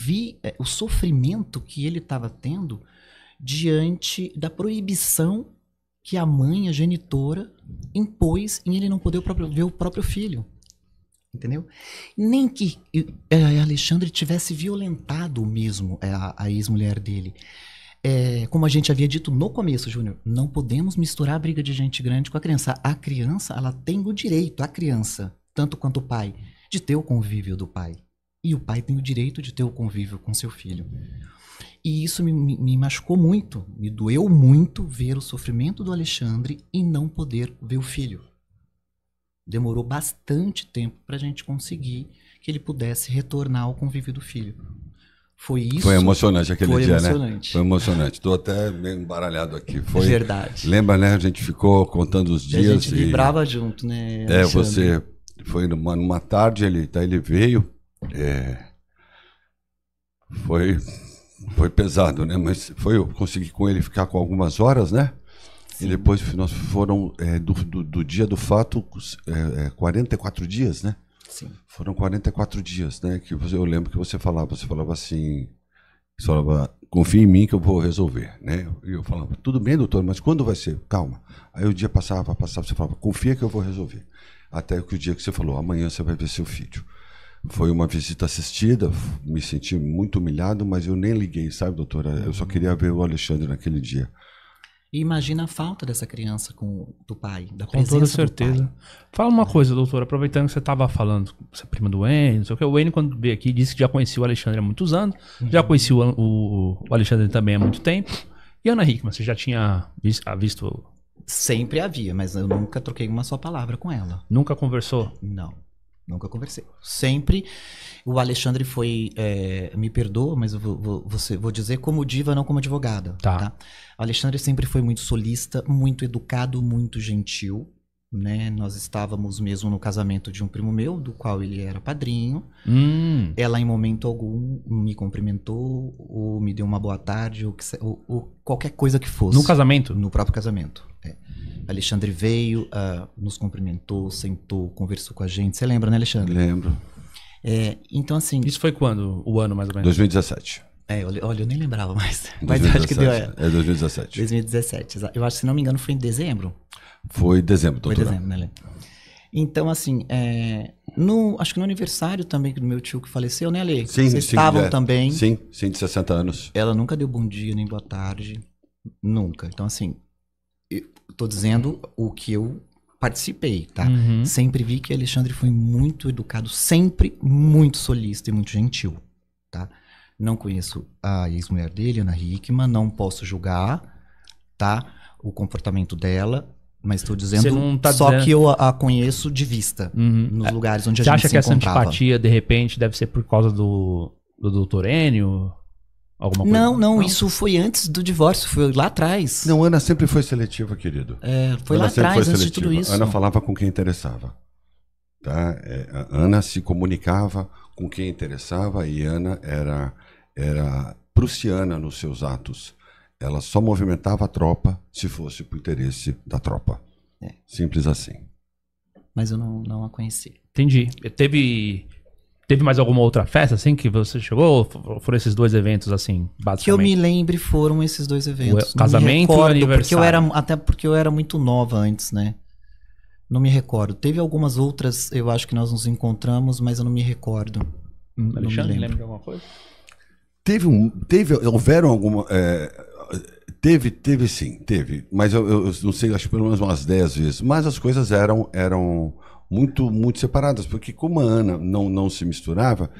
vi é, o sofrimento que ele estava tendo diante da proibição que a mãe, a genitora, impôs em ele não poder o próprio, ver o próprio filho. Entendeu? Nem que é, Alexandre tivesse violentado mesmo é, a, a ex-mulher dele. É, como a gente havia dito no começo, Júnior, não podemos misturar a briga de gente grande com a criança. A criança, ela tem o direito, a criança, tanto quanto o pai, de ter o convívio do pai. E o pai tem o direito de ter o convívio com seu filho. E isso me, me machucou muito, me doeu muito ver o sofrimento do Alexandre e não poder ver o filho. Demorou bastante tempo para a gente conseguir que ele pudesse retornar ao convívio do filho. Foi isso. Foi emocionante aquele foi dia, né? emocionante. né? Foi emocionante. Estou até meio embaralhado aqui. Foi verdade. Lembra, né? A gente ficou contando os dias. E a gente vibrava e... junto, né? É, Alexandre? É, você foi numa, numa tarde, ele, tá, ele veio é, foi, foi pesado, né? Mas foi, eu consegui com ele ficar com algumas horas, né? Sim. E depois nós foram, é, do, do, do, dia do fato, é, 44 é, dias, né? Sim. Foram 44 dias, né? Que você, eu lembro que você falava, você falava assim, você falava, confia em mim que eu vou resolver, né? E eu falava, tudo bem, doutor, mas quando vai ser? Calma. Aí o dia passava, passava, você falava, confia que eu vou resolver. Até que o dia que você falou, amanhã você vai ver seu filho. Foi uma visita assistida, me senti muito humilhado, mas eu nem liguei, sabe, doutora? Eu só queria ver o Alexandre naquele dia. E imagina a falta dessa criança com do pai, da Com toda certeza. Fala uma é. coisa, doutora, aproveitando que você estava falando, você é prima do Enio, não sei o que. O Enio, quando veio aqui, disse que já conhecia o Alexandre há muitos anos, uhum. já conhecia o, o, o, Alexandre também há muito tempo. E Ana Hickman, você já tinha visto, ah, visto. Sempre havia, mas eu nunca troquei uma só palavra com ela. Nunca conversou? Não. Nunca conversei. Sempre o Alexandre foi. É, me perdoa, mas eu vou, vou, você, vou dizer como diva, não como advogada. Tá. tá. O Alexandre sempre foi muito solista, muito educado, muito gentil. Né? Nós estávamos mesmo no casamento de um primo meu, do qual ele era padrinho. Hum. Ela, em momento algum, me cumprimentou, ou me deu uma boa tarde, ou, que, ou, ou qualquer coisa que fosse. No casamento? No próprio casamento. É. Alexandre veio, uh, nos cumprimentou, sentou, conversou com a gente. Você lembra, né, Alexandre? Lembro. É, então, assim. Isso foi quando? O ano, mais ou menos? 2017. É, olha, eu nem lembrava mais. Mas 2017, acho que deu. É, é 2017. 2017, eu acho, se não me engano, foi em dezembro. Foi dezembro, doutor. Foi dezembro, né, Lê? Então, assim, é, no, acho que no aniversário também do meu tio que faleceu, né, Lê? Sim, Vocês sim, estavam é, também. Sim, sim, de 60 anos. Ela nunca deu bom dia nem boa tarde. Nunca. Então, assim, Estou dizendo o que eu participei, tá? Uhum. Sempre vi que Alexandre foi muito educado, sempre muito solista e muito gentil, tá? Não conheço a ex-mulher dele, Ana Hickman, não posso julgar, tá? O comportamento dela, mas estou dizendo tá só dizendo... que eu a, conheço de vista, uhum. nos é, lugares onde Você a gente se encontrava. Você acha que essa antipatia, de repente, deve ser por causa do, do doutor Enio? Alguma coisa? Não, não, não, isso foi antes do divórcio, foi lá atrás. Não, Ana sempre foi seletiva, querido. É, foi Ana lá atrás, foi antes de tudo isso. Ana falava com quem interessava. Tá? É, Ana se comunicava com quem interessava e Ana era, era prussiana nos seus atos. Ela só movimentava a tropa se fosse o interesse da tropa. É. Simples assim. Mas eu não, não a conheci. Entendi. Eu teve Teve mais alguma outra festa, assim, que você chegou? Ou foram esses dois eventos, assim, basicamente? Que eu me lembre foram esses dois eventos. O casamento recordo, aniversário? Porque eu era, até porque eu era muito nova antes, né? Não me recordo. Teve algumas outras, eu acho que nós nos encontramos, mas eu não me recordo. Hum, não Alexandre, me lembra de alguma coisa? Teve um... Teve, houveram alguma... É, teve, teve sim, teve. Mas eu, eu, não sei, acho que pelo menos umas 10 vezes. Mas as coisas eram... eram muito, muito separadas, porque como a Ana não, não se misturava,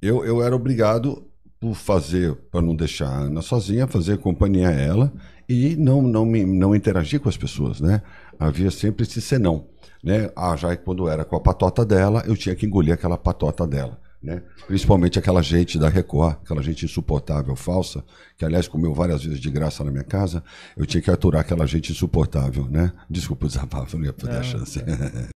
eu, eu era obrigado por fazer, para não deixar a Ana sozinha, fazer companhia a ela e não, não, me, não interagir com as pessoas, né? Havia sempre esse senão, né? Ah, já que quando era com a patota dela, eu tinha que engolir aquela patota dela. Né? Principalmente aquela gente da Record, aquela gente insuportável, falsa, que aliás comeu várias vezes de graça na minha casa, eu tinha que aturar aquela gente insuportável, né? Desculpa o desabafo, não ia poder é, a chance. É.